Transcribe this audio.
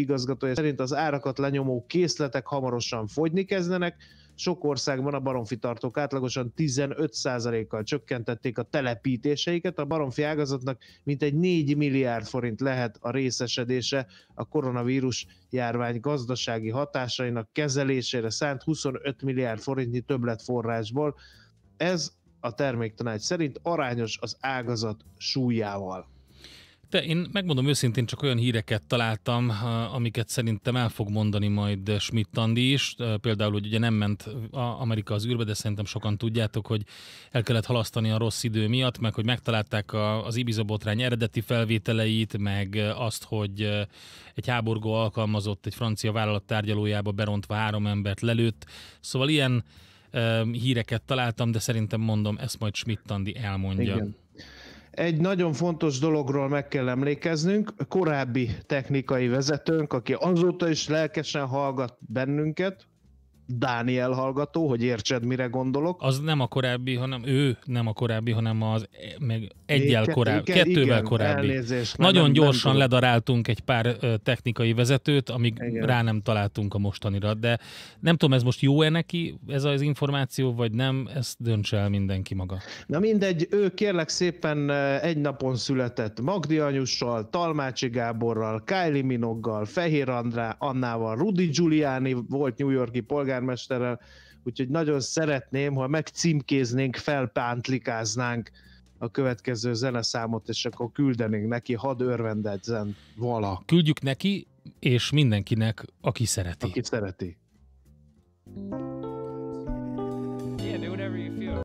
igazgatója szerint az árakat lenyomó készletek hamarosan fogyni kezdenek, sok országban a baromfi tartók átlagosan 15%-kal csökkentették a telepítéseiket, a baromfi ágazatnak mintegy 4 milliárd forint lehet a részesedése a koronavírus járvány gazdasági hatásainak kezelésére szánt 25 milliárd forintnyi többletforrásból. Ez a terméktanács szerint arányos az ágazat súlyával. Te, én megmondom őszintén, csak olyan híreket találtam, amiket szerintem el fog mondani majd Schmidt Andi is. Például, hogy ugye nem ment Amerika az űrbe, de szerintem sokan tudjátok, hogy el kellett halasztani a rossz idő miatt, meg hogy megtalálták az Ibiza botrány eredeti felvételeit, meg azt, hogy egy háborgó alkalmazott egy francia vállalat tárgyalójába berontva három embert lelőtt. Szóval ilyen híreket találtam, de szerintem mondom, ezt majd Schmidt Andi elmondja. Igen. Egy nagyon fontos dologról meg kell emlékeznünk, korábbi technikai vezetőnk, aki azóta is lelkesen hallgat bennünket, Dániel hallgató, hogy értsed, mire gondolok. Az nem a korábbi, hanem ő nem a korábbi, hanem az e, meg egyel Éke, korábbi, igen, kettővel igen, korábbi. Elnézést, Nagyon nem, gyorsan nem ledaráltunk egy pár technikai vezetőt, amíg igen. rá nem találtunk a mostanira, de nem tudom, ez most jó-e neki ez az információ, vagy nem, ezt döntse el mindenki maga. Na mindegy, ő kérlek szépen egy napon született Magdi Anyussal, Talmácsi Gáborral, Kylie Minoggal, Fehér Andrá, Annával, Rudi Giuliani volt New Yorki polgár polgármesterrel, úgyhogy nagyon szeretném, ha megcímkéznénk, felpántlikáznánk a következő zeneszámot, és akkor küldenénk neki, hadd örvendezzen vala. Küldjük neki, és mindenkinek, aki szereti. Aki szereti. Yeah, do whatever you feel.